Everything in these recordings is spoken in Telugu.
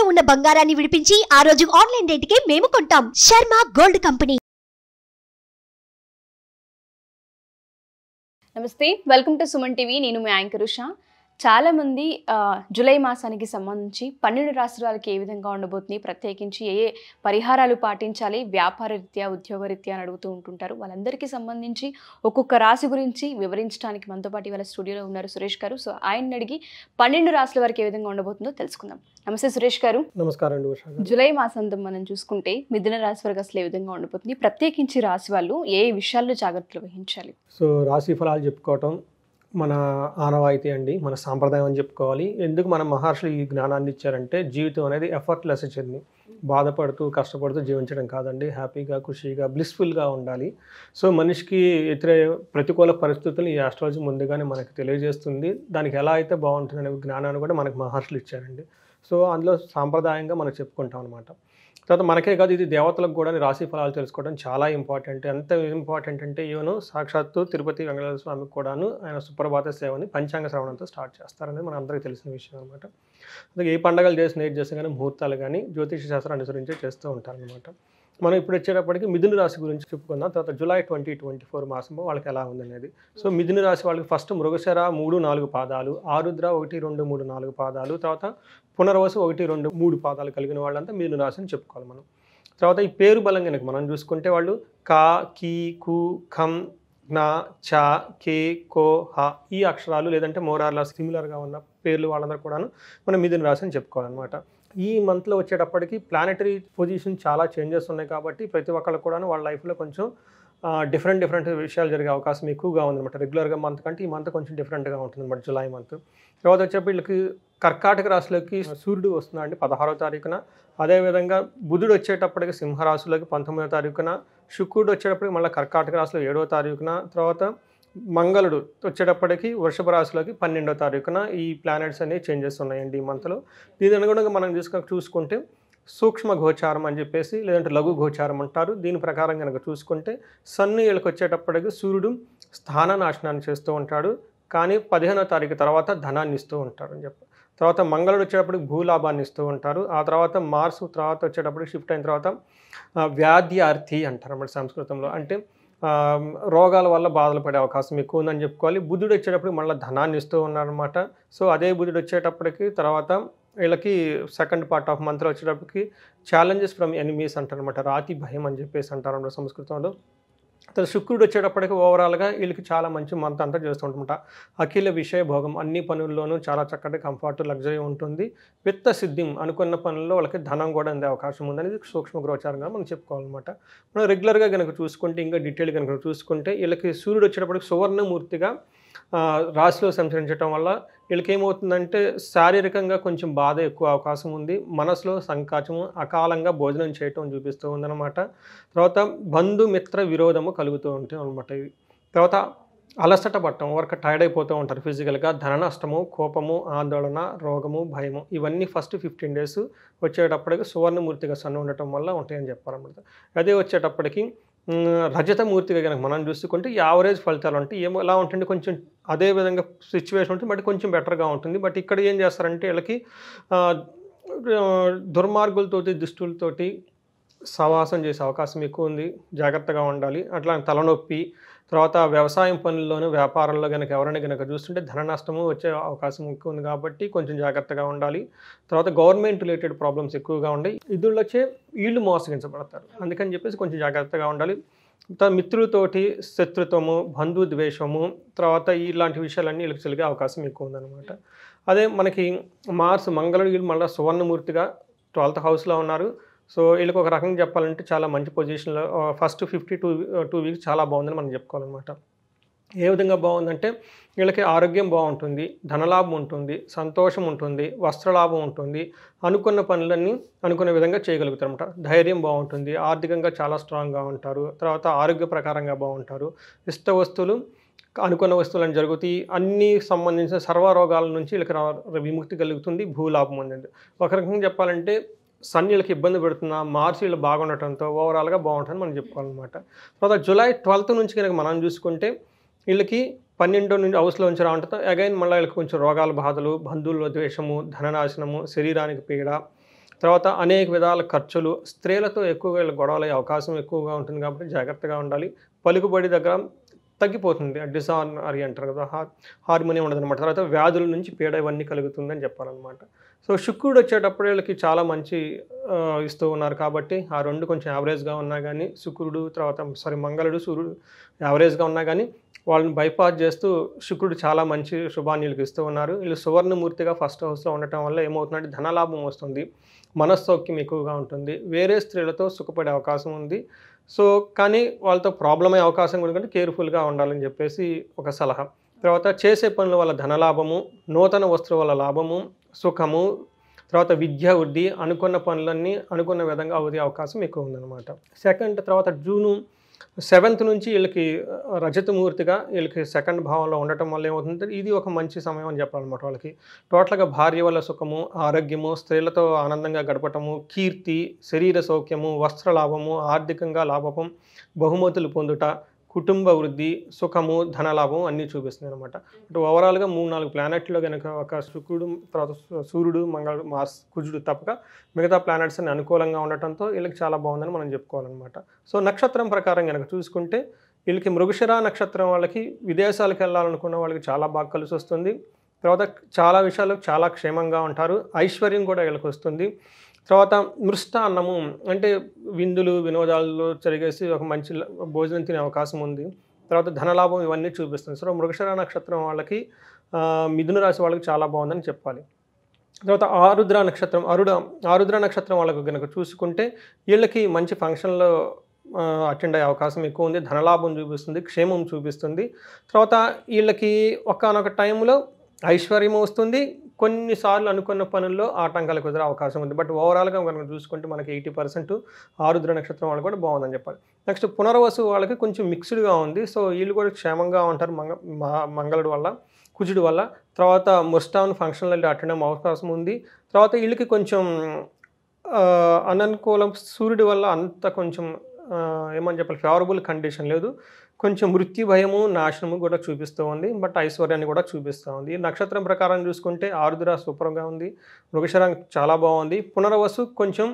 తాకట్టులో ఉన్న బంగారాన్ని విడిపించి ఆ రోజు ఆన్లైన్ కి మేము కొంటాం శర్మ గోల్డ్ కంపెనీ నమస్తే వెల్కమ్ టు సుమన్ టీవీ నేను మీ యాంకరుషా చాలామంది జూలై మాసానికి సంబంధించి పన్నెండు రాష్ట్రాలకి ఏ విధంగా ఉండబోతుంది ప్రత్యేకించి ఏ ఏ పరిహారాలు పాటించాలి వ్యాపార రీత్యా ఉద్యోగ రీత్యా అని అడుగుతూ ఉంటుంటారు వాళ్ళందరికీ సంబంధించి ఒక్కొక్క రాశి గురించి వివరించడానికి మనతో పాటు ఇవాళ స్టూడియోలో ఉన్నారు సురేష్ గారు సో ఆయన అడిగి పన్నెండు రాష్ట్రాల వరకు ఏ విధంగా ఉండబోతుందో తెలుసుకుందాం నమస్తే సురేష్ గారు నమస్కారం జూలై మాసంతో మనం చూసుకుంటే మిథున రాశి వరకు అసలు ఏ విధంగా ఉండబోతుంది ప్రత్యేకించి రాశి వాళ్ళు ఏ విషయాల్లో జాగ్రత్తలు వహించాలి సో రాశి ఫలాలు చెప్పుకోవటం మన ఆనవాయితీ అండి మన సాంప్రదాయం అని చెప్పుకోవాలి ఎందుకు మన మహర్షులు ఈ జ్ఞానాన్ని ఇచ్చారంటే జీవితం అనేది ఎఫర్ట్లెస్ ఇచ్చింది బాధపడుతూ కష్టపడుతూ జీవించడం కాదండి హ్యాపీగా ఖుషీగా బ్లిస్ఫుల్గా ఉండాలి సో మనిషికి ఇతర ప్రతికూల పరిస్థితులను ఈ ఆస్ట్రాలజీ ముందుగానే మనకు తెలియజేస్తుంది దానికి ఎలా అయితే బాగుంటుంది అనే జ్ఞానాన్ని కూడా మనకు మహర్షులు ఇచ్చారండి సో అందులో సాంప్రదాయంగా మనం చెప్పుకుంటాం అనమాట తర్వాత మనకే కాదు ఇది దేవతలకు కూడా రాశి ఫలాలు తెలుసుకోవడం చాలా ఇంపార్టెంట్ ఎంత ఇంపార్టెంట్ అంటే ఈవెను సాక్షాత్తు తిరుపతి వెంకటేశ్వర స్వామికి కూడాను ఆయన సుప్రభాత సేవని పంచాంగ శ్రవణంతో స్టార్ట్ చేస్తారనేది మన అందరికీ తెలిసిన విషయం అనమాట అందుకే ఏ పండగలు చేసిన ఏది చేస్తే కానీ ముహూర్తాలు కానీ జ్యోతిష శాస్త్రాన్ని అనుసరించి చేస్తూ ఉంటారనమాట మనం ఇప్పుడు వచ్చేటప్పటికి మిథున రాశి గురించి చెప్పుకుందాం తర్వాత జూలై ట్వంటీ ట్వంటీ ఫోర్ మాసంలో వాళ్ళకి ఎలా ఉందనేది సో మిథున రాశి వాళ్ళకి ఫస్ట్ మృగశర మూడు నాలుగు పాదాలు ఆరుద్ర ఒకటి రెండు మూడు నాలుగు పాదాలు తర్వాత పునర్వసు ఒకటి రెండు మూడు పాదాలు కలిగిన వాళ్ళంతా మిథున రాశి అని చెప్పుకోవాలి మనం తర్వాత ఈ పేరు బలం కనుక మనం చూసుకుంటే వాళ్ళు కా కీ కు ఖమ్ నా చా కే కో హ ఈ అక్షరాలు లేదంటే మోరార్లా సిమిలర్గా ఉన్న పేర్లు వాళ్ళందరూ కూడాను మనం మిథున రాసి అని చెప్పుకోవాలన్నమాట ఈ మంత్లో వచ్చేటప్పటికి ప్లానటరీ పొజిషన్ చాలా చేంజెస్ ఉన్నాయి కాబట్టి ప్రతి ఒక్కళ్ళు కూడాను వాళ్ళ లైఫ్లో కొంచెం డిఫరెంట్ డిఫరెంట్ విషయాలు జరిగే అవకాశం ఎక్కువగా ఉందన్నమాట రెగ్యులర్గా మంత్ కంటే ఈ మంత్ కొంచెం డిఫరెంట్గా అనమాట జులై మంత్ తర్వాత వచ్చే వీళ్ళకి కర్కాటక రాశిలోకి సూర్యుడు వస్తున్నాడు పదహారో తారీఖున అదేవిధంగా బుధుడు వచ్చేటప్పటికి సింహరాశిలోకి పంతొమ్మిదో తారీఖున శుక్రుడు వచ్చేటప్పటికి మళ్ళీ కర్కాటక రాశిలో ఏడో తారీఖున తర్వాత మంగళుడు వచ్చేటప్పటికి వృషభ రాశిలోకి పన్నెండో తారీఖున ఈ ప్లానెట్స్ అనేవి చేంజెస్ ఉన్నాయండి ఈ మంత్లో దీని అనుగుణంగా మనం చూసుక చూసుకుంటే సూక్ష్మ గోచారం అని చెప్పేసి లేదంటే లఘు గోచారం అంటారు దీని ప్రకారం కనుక చూసుకుంటే సన్ను ఏళ్ళకి వచ్చేటప్పటికి సూర్యుడు స్థాన నాశనాన్ని చేస్తూ ఉంటాడు కానీ పదిహేనో తారీఖు తర్వాత ధనాన్ని ఇస్తూ ఉంటారు అని చెప్పి తర్వాత మంగళుడు వచ్చేటప్పటికి భూలాభాన్ని ఇస్తూ ఉంటారు ఆ తర్వాత మార్స్ తర్వాత వచ్చేటప్పటికి షిఫ్ట్ అయిన తర్వాత వ్యాధ్యార్థి అంటారు మన సంస్కృతంలో అంటే రోగాల వల్ల బాధలు పడే అవకాశం ఎక్కువ ఉందని చెప్పుకోవాలి బుద్ధుడు వచ్చేటప్పుడు మళ్ళీ ధనాన్ని ఇస్తూ ఉన్నారనమాట సో అదే బుద్ధుడు వచ్చేటప్పటికి తర్వాత వీళ్ళకి సెకండ్ పార్ట్ ఆఫ్ మంత్లో వచ్చేటప్పటికి ఛాలెంజెస్ ఫ్రమ్ ఎనిమీస్ అంటారనమాట రాతి భయం అని చెప్పేసి అంటారు సంస్కృతంలో తర్వాత శుక్రుడు వచ్చేటప్పటికి ఓవరాల్గా వీళ్ళకి చాలా మంచి మంత్ అంతా చేస్తూ ఉంటుంట అఖిల విషయ భోగం అన్ని పనుల్లోనూ చాలా చక్కటి కంఫర్ట్ లగ్జరీ ఉంటుంది విత్త సిద్ధిం అనుకున్న పనుల్లో వాళ్ళకి ధనం కూడా అందే అవకాశం ఉందనేది సూక్ష్మ గ్రోచారంగా మనం చెప్పుకోవాలన్నమాట మనం రెగ్యులర్గా కనుక చూసుకుంటే ఇంకా డీటెయిల్ కనుక చూసుకుంటే వీళ్ళకి సూర్యుడు వచ్చేటప్పటికి సువర్ణమూర్తిగా రాశిలో సంచరించడం వల్ల వీళ్ళకి ఏమవుతుందంటే శారీరకంగా కొంచెం బాధ ఎక్కువ అవకాశం ఉంది మనసులో సంకాచం అకాలంగా భోజనం చేయటం చూపిస్తూ ఉందన్నమాట తర్వాత బంధుమిత్ర విరోధము కలుగుతూ ఉంటుంది అనమాట ఇవి తర్వాత అలసట పట్టడం వరకు టైర్డ్ అయిపోతూ ఉంటారు ఫిజికల్గా ధన నష్టము కోపము ఆందోళన రోగము భయము ఇవన్నీ ఫస్ట్ ఫిఫ్టీన్ డేస్ వచ్చేటప్పటికి సువర్ణమూర్తిగా సన్ను ఉండటం వల్ల ఉంటాయని చెప్పాలన్నమాట అదే వచ్చేటప్పటికి రజతమూర్తిగా కనుక మనం చూసుకుంటే యావరేజ్ ఫలితాలు ఉంటాయి ఏమో ఎలా ఉంటుంది కొంచెం అదే విధంగా సిచ్యువేషన్ ఉంటుంది బట్ కొంచెం బెటర్గా ఉంటుంది బట్ ఇక్కడ ఏం చేస్తారంటే వీళ్ళకి దుర్మార్గులతోటి దుష్టులతోటి సవాసం చేసే అవకాశం ఎక్కువ ఉంది జాగ్రత్తగా ఉండాలి అట్లా తలనొప్పి తర్వాత వ్యవసాయం పనుల్లోను వ్యాపారంలో కనుక ఎవరైనా కనుక చూస్తుంటే ధన నష్టము వచ్చే అవకాశం ఎక్కువ ఉంది కాబట్టి కొంచెం జాగ్రత్తగా ఉండాలి తర్వాత గవర్నమెంట్ రిలేటెడ్ ప్రాబ్లమ్స్ ఎక్కువగా ఉన్నాయి ఇదుల్లో వచ్చే వీళ్ళు మోసగించబడతారు అందుకని చెప్పేసి కొంచెం జాగ్రత్తగా ఉండాలి తర్వాత మిత్రులతోటి శత్రుత్వము బంధు ద్వేషము తర్వాత ఇలాంటి విషయాలన్నీ వీళ్ళకి అవకాశం ఎక్కువ ఉందన్నమాట అదే మనకి మార్స్ మంగళుడు వీళ్ళు మళ్ళీ సువర్ణమూర్తిగా ట్వెల్త్ హౌస్లో ఉన్నారు సో వీళ్ళకి ఒక రకంగా చెప్పాలంటే చాలా మంచి పొజిషన్లో first fifty two two weeks చాలా బాగుందని మనం చెప్పుకోవాలన్నమాట ఏ విధంగా బాగుందంటే వీళ్ళకి ఆరోగ్యం బాగుంటుంది ధనలాభం ఉంటుంది సంతోషం ఉంటుంది వస్త్రలాభం ఉంటుంది అనుకున్న పనులన్నీ అనుకున్న విధంగా చేయగలుగుతారు అనమాట ధైర్యం బాగుంటుంది ఆర్థికంగా చాలా స్ట్రాంగ్గా ఉంటారు తర్వాత ఆరోగ్య ప్రకారంగా బాగుంటారు ఇష్ట వస్తువులు అనుకున్న వస్తువులను జరుగుతాయి అన్ని సంబంధించిన రోగాల నుంచి వీళ్ళకి విముక్తి కలుగుతుంది భూలాభం అనేది ఒక రకంగా చెప్పాలంటే సన్నీళ్ళకి ఇబ్బంది పెడుతున్నా మార్చి బాగుండటంతో ఓవరాల్గా బాగుంటుందని మనం చెప్పుకోవాలన్నమాట తర్వాత జూలై ట్వెల్త్ నుంచి కనుక మనం చూసుకుంటే వీళ్ళకి పన్నెండు నుంచి హౌస్లో నుంచి రావడంతో అగైన్ మళ్ళీ వీళ్ళకి కొంచెం రోగాల బాధలు బంధువుల ద్వేషము ధననాశనము శరీరానికి పీడ తర్వాత అనేక విధాల ఖర్చులు స్త్రీలతో ఎక్కువగా వీళ్ళ గొడవలు అయ్యే అవకాశం ఎక్కువగా ఉంటుంది కాబట్టి జాగ్రత్తగా ఉండాలి పలుకుబడి దగ్గర తగ్గిపోతుంది డిసార్నరీ అంటారు కదా హార్మోనియం ఉండదు అనమాట తర్వాత వ్యాధుల నుంచి పీడ ఇవన్నీ కలుగుతుందని చెప్పాలన్నమాట సో శుక్రుడు వచ్చేటప్పుడు వీళ్ళకి చాలా మంచి ఇస్తూ ఉన్నారు కాబట్టి ఆ రెండు కొంచెం యావరేజ్గా ఉన్నా కానీ శుక్రుడు తర్వాత సారీ మంగళుడు సూర్యుడు యావరేజ్గా ఉన్నా కానీ వాళ్ళని బైపాస్ చేస్తూ శుక్రుడు చాలా మంచి శుభాన్యులకు ఇస్తూ ఉన్నారు వీళ్ళు సువర్ణమూర్తిగా ఫస్ట్ హౌస్లో ఉండటం వల్ల ఏమవుతుందంటే ధనలాభం వస్తుంది మనస్సౌక్యం ఎక్కువగా ఉంటుంది వేరే స్త్రీలతో సుఖపడే అవకాశం ఉంది సో కానీ వాళ్ళతో ప్రాబ్లం అయ్యే అవకాశం కూడా కేర్ఫుల్గా ఉండాలని చెప్పేసి ఒక సలహా తర్వాత చేసే పనుల వల్ల ధనలాభము నూతన వస్తువుల వల్ల లాభము సుఖము తర్వాత విద్యా వృద్ధి అనుకున్న పనులన్నీ అనుకున్న విధంగా అయ్యే అవకాశం ఎక్కువ ఉందన్నమాట సెకండ్ తర్వాత జూను సెవెంత్ నుంచి వీళ్ళకి రజతమూర్తిగా వీళ్ళకి సెకండ్ భావంలో ఉండటం వల్ల ఏమవుతుందంటే ఇది ఒక మంచి సమయం అని చెప్పాలన్నమాట వాళ్ళకి టోటల్గా భార్య వల్ల సుఖము ఆరోగ్యము స్త్రీలతో ఆనందంగా గడపటము కీర్తి శరీర సౌఖ్యము వస్త్ర లాభము ఆర్థికంగా లాభం బహుమతులు పొందుట కుటుంబ వృద్ధి సుఖము ధనలాభం అన్నీ చూపిస్తుంది అనమాట అంటే ఓవరాల్గా మూడు నాలుగు ప్లానెట్లో కనుక ఒక శుక్రుడు తర్వాత సూర్యుడు మంగళ మార్స్ కుజుడు తప్పక మిగతా ప్లానెట్స్ అన్ని అనుకూలంగా ఉండటంతో వీళ్ళకి చాలా బాగుందని మనం చెప్పుకోవాలన్నమాట సో నక్షత్రం ప్రకారం కనుక చూసుకుంటే వీళ్ళకి మృగశిరా నక్షత్రం వాళ్ళకి విదేశాలకు వెళ్ళాలనుకున్న వాళ్ళకి చాలా బాగా కలిసి వస్తుంది తర్వాత చాలా విషయాలు చాలా క్షేమంగా ఉంటారు ఐశ్వర్యం కూడా వీళ్ళకి వస్తుంది తర్వాత మృష్ట అన్నము అంటే విందులు వినోదాల్లో జరిగేసి ఒక మంచి భోజనం తినే అవకాశం ఉంది తర్వాత ధనలాభం ఇవన్నీ చూపిస్తుంది సో మృగశర నక్షత్రం వాళ్ళకి మిథున రాశి వాళ్ళకి చాలా బాగుందని చెప్పాలి తర్వాత ఆరుద్ర నక్షత్రం అరుడ ఆరుద్ర నక్షత్రం వాళ్ళకు కనుక చూసుకుంటే వీళ్ళకి మంచి ఫంక్షన్లో అటెండ్ అయ్యే అవకాశం ఎక్కువ ఉంది ధనలాభం చూపిస్తుంది క్షేమం చూపిస్తుంది తర్వాత వీళ్ళకి ఒకనొక టైంలో ఐశ్వర్యం వస్తుంది కొన్నిసార్లు అనుకున్న పనుల్లో ఆటంకాలు కుదిరే అవకాశం ఉంది బట్ ఓవరాల్గా కనుక చూసుకుంటే మనకి ఎయిటీ పర్సెంట్ ఆరుద్ర నక్షత్రం వాళ్ళు కూడా బాగుందని చెప్పాలి నెక్స్ట్ పునర్వసు వాళ్ళకి కొంచెం మిక్స్డ్గా ఉంది సో వీళ్ళు కూడా క్షేమంగా ఉంటారు మంగ మంగళుడు వల్ల కుజుడు వల్ల తర్వాత ముస్టాన్ ఫంక్షన్లలో అటెండ్ అవకాశం ఉంది తర్వాత వీళ్ళకి కొంచెం అననుకూలం సూర్యుడి వల్ల అంత కొంచెం ఏమని చెప్పాలి ఫేవరబుల్ కండిషన్ లేదు కొంచెం మృత్యు భయము నాశనము కూడా చూపిస్తూ ఉంది బట్ ఐశ్వర్యాన్ని కూడా చూపిస్తూ ఉంది నక్షత్రం ప్రకారం చూసుకుంటే ఆరుద్ర సూపర్గా ఉంది మృగశరం చాలా బాగుంది పునర్వసు కొంచెం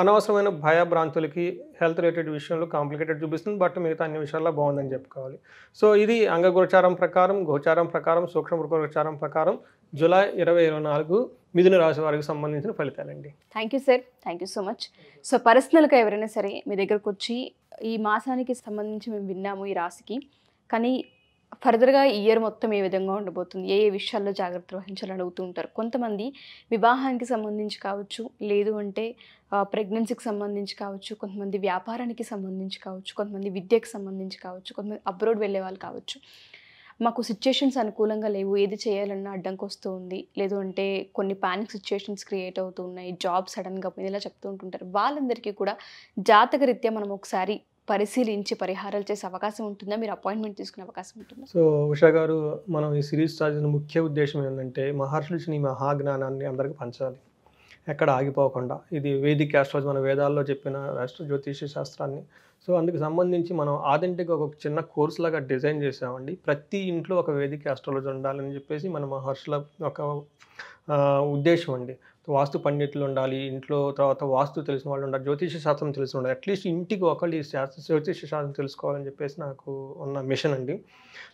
అనవసరమైన భయభ్రాంతులకి హెల్త్ రిలేటెడ్ విషయంలో కాంప్లికేటెడ్ చూపిస్తుంది బట్ మిగతా అన్ని విషయాల్లో బాగుందని చెప్పుకోవాలి సో ఇది అంగగోచారం ప్రకారం గోచారం ప్రకారం సూక్ష్మ గోచారం ప్రకారం జూలై ఇరవై ఇరవై నాలుగు మిథున రాశి వారికి సంబంధించిన ఫలితాలండి thank you sir thank you so much so పర్సనల్గా ఎవరైనా సరే మీ దగ్గరకు వచ్చి ఈ మాసానికి సంబంధించి మేము విన్నాము ఈ రాశికి కానీ ఫర్దర్గా ఈ ఇయర్ మొత్తం ఏ విధంగా ఉండబోతుంది ఏ ఏ విషయాల్లో జాగ్రత్త వహించాలని అడుగుతూ ఉంటారు కొంతమంది వివాహానికి సంబంధించి కావచ్చు లేదు అంటే ప్రెగ్నెన్సీకి సంబంధించి కావచ్చు కొంతమంది వ్యాపారానికి సంబంధించి కావచ్చు కొంతమంది విద్యకు సంబంధించి కావచ్చు కొంతమంది అబ్రోడ్ వెళ్ళే వాళ్ళు కావచ్చు మాకు సిచ్యుయేషన్స్ అనుకూలంగా లేవు ఏది చేయాలన్నా అడ్డంకి వస్తూ ఉంది లేదు అంటే కొన్ని పానిక్ సిచ్యుయేషన్స్ క్రియేట్ అవుతున్నాయి జాబ్ సడన్గా పోయింది ఇలా చెప్తూ ఉంటుంటారు వాళ్ళందరికీ కూడా జాతకరీత్యా మనం ఒకసారి పరిశీలించి పరిహారాలు చేసే అవకాశం ఉంటుందా మీరు అపాయింట్మెంట్ తీసుకునే అవకాశం ఉంటుందా సో ఉషా గారు మనం ఈ సిరీస్ చార్జ్ ముఖ్య ఉద్దేశం ఏంటంటే మహర్షులు మహాజ్ఞానాన్ని అందరికీ పంచాలి ఎక్కడ ఆగిపోకుండా ఇది వేదిక ఆస్ట్రాలజీ మన వేదాల్లో చెప్పిన రాష్ట్ర జ్యోతిష శాస్త్రాన్ని సో అందుకు సంబంధించి మనం ఆథెంటిక్ ఒక చిన్న కోర్స్ లాగా డిజైన్ చేసామండి ప్రతి ఇంట్లో ఒక వేదిక ఆస్ట్రాలజీ ఉండాలని చెప్పేసి మన మహర్షుల ఒక ఉద్దేశం అండి వాస్తు పండితులు ఉండాలి ఇంట్లో తర్వాత వాస్తు తెలిసిన వాళ్ళు ఉండాలి జ్యోతిష శాస్త్రం తెలిసి ఉండాలి అట్లీస్ట్ ఇంటికి ఒకళ్ళు ఈ శాస్త్ర జ్యోతిష శాస్త్రం తెలుసుకోవాలని చెప్పేసి నాకు ఉన్న మిషన్ అండి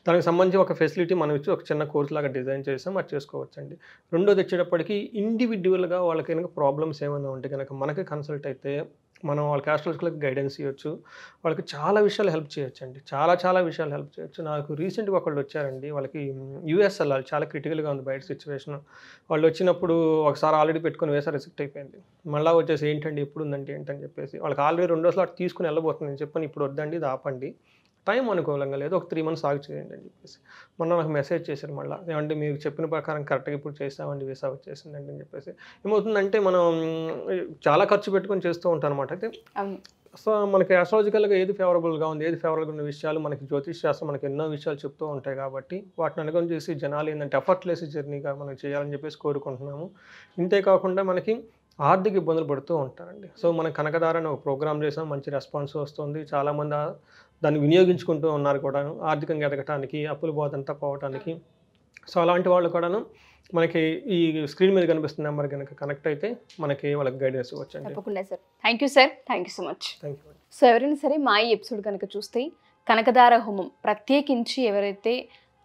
దానికి సంబంధించి ఒక ఫెసిలిటీ మనం ఇచ్చి ఒక చిన్న కోర్స్ లాగా డిజైన్ చేసాం అది చేసుకోవచ్చండి రెండోది వచ్చేటప్పటికి ఇండివిజువల్గా వాళ్ళకి కనుక ప్రాబ్లమ్స్ ఏమైనా ఉంటే కనుక మనకి కన్సల్ట్ అయితే మనం వాళ్ళ క్యాస్ట్రోల్స్కి గైడెన్స్ ఇవ్వచ్చు వాళ్ళకి చాలా విషయాలు హెల్ప్ చేయొచ్చు అండి చాలా చాలా విషయాలు హెల్ప్ చేయొచ్చు నాకు రీసెంట్గా ఒకళ్ళు వచ్చారండి వాళ్ళకి యూఎస్ వెళ్ళాలి చాలా క్రిటికల్గా ఉంది బయట సిచ్యువేషన్ వాళ్ళు వచ్చినప్పుడు ఒకసారి ఆల్రెడీ పెట్టుకుని వేసా రిసెప్ట్ అయిపోయింది మళ్ళీ వచ్చేసి ఏంటండి ఎప్పుడు ఉందంటే ఏంటని చెప్పేసి వాళ్ళకి ఆల్రెడీ రోజులు అటు తీసుకుని వెళ్ళబోతుంది అని చెప్పని ఇప్పుడు వద్దండి ఇది ఆపండి టైం అనుకూలంగా లేదు ఒక త్రీ మంత్స్ ఆగి చేయండి అని చెప్పేసి మొన్న నాకు మెసేజ్ చేశారు మళ్ళీ ఏమంటే మీకు చెప్పిన ప్రకారం కరెక్ట్గా ఇప్పుడు చేస్తామండి వీసా వచ్చేసిందండి అని చెప్పేసి ఏమవుతుందంటే మనం చాలా ఖర్చు పెట్టుకొని చేస్తూ ఉంటాం అనమాట అయితే సో మనకి ఆస్ట్రాలజికల్గా ఏది ఫేవరబుల్గా ఉంది ఏది ఫేవరబుల్గా ఉన్న విషయాలు మనకి జ్యోతిష్ శాస్త్రం మనకి ఎన్నో విషయాలు చెప్తూ ఉంటాయి కాబట్టి వాటిని అనుగుణం చేసి జనాలు ఏంటంటే ఎఫర్ట్లెస్ జర్నీగా మనం చేయాలని చెప్పేసి కోరుకుంటున్నాము ఇంతే కాకుండా మనకి ఆర్థిక ఇబ్బందులు పడుతూ ఉంటారండి సో మనం కనకదారని ఒక ప్రోగ్రామ్ చేసాం మంచి రెస్పాన్స్ వస్తుంది చాలామంది దాన్ని వినియోగించుకుంటూ ఉన్నారు కూడా ఆర్థికంగా ఎదగటానికి అప్పుల బోధన పోవటానికి సో అలాంటి వాళ్ళు కూడాను మనకి ఈ స్క్రీన్ మీద కనిపిస్తున్న నెంబర్ కనుక కనెక్ట్ అయితే మనకి వాళ్ళకి గైడెన్స్ ఇవ్వచ్చు తప్పకుండా sir thank you sir thank you so much thank you so ఎవరైనా సరే మా ఈ ఎపిసోడ్ కనుక చూస్తే కనకదార హోమం ప్రత్యేకించి ఎవరైతే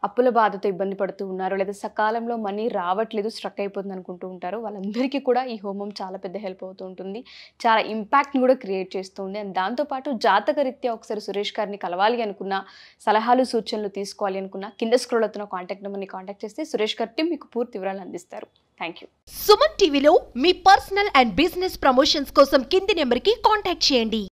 అప్పుల బాధతో ఇబ్బంది పడుతూ ఉన్నారు లేదా సకాలంలో మనీ రావట్లేదు స్ట్రక్ అయిపోతుంది అనుకుంటూ ఉంటారు వాళ్ళందరికీ కూడా ఈ హోమం చాలా పెద్ద హెల్ప్ అవుతూ ఉంటుంది చాలా ఇంపాక్ట్ని కూడా క్రియేట్ చేస్తుంది అండ్ దాంతోపాటు జాతక రీత్యా ఒకసారి సురేష్ గారిని కలవాలి అనుకున్న సలహాలు సూచనలు తీసుకోవాలి అనుకున్న కింద స్క్రోల్ అవుతున్న కాంటాక్ట్ నెంబర్ని కాంటాక్ట్ చేస్తే సురేష్ గారి టీం మీకు పూర్తి వివరాలు అందిస్తారు థ్యాంక్ యూ సుమన్ టీవీలో మీ పర్సనల్ అండ్ బిజినెస్ ప్రమోషన్స్ కోసం కింది నెంబర్కి కాంటాక్ట్ చేయండి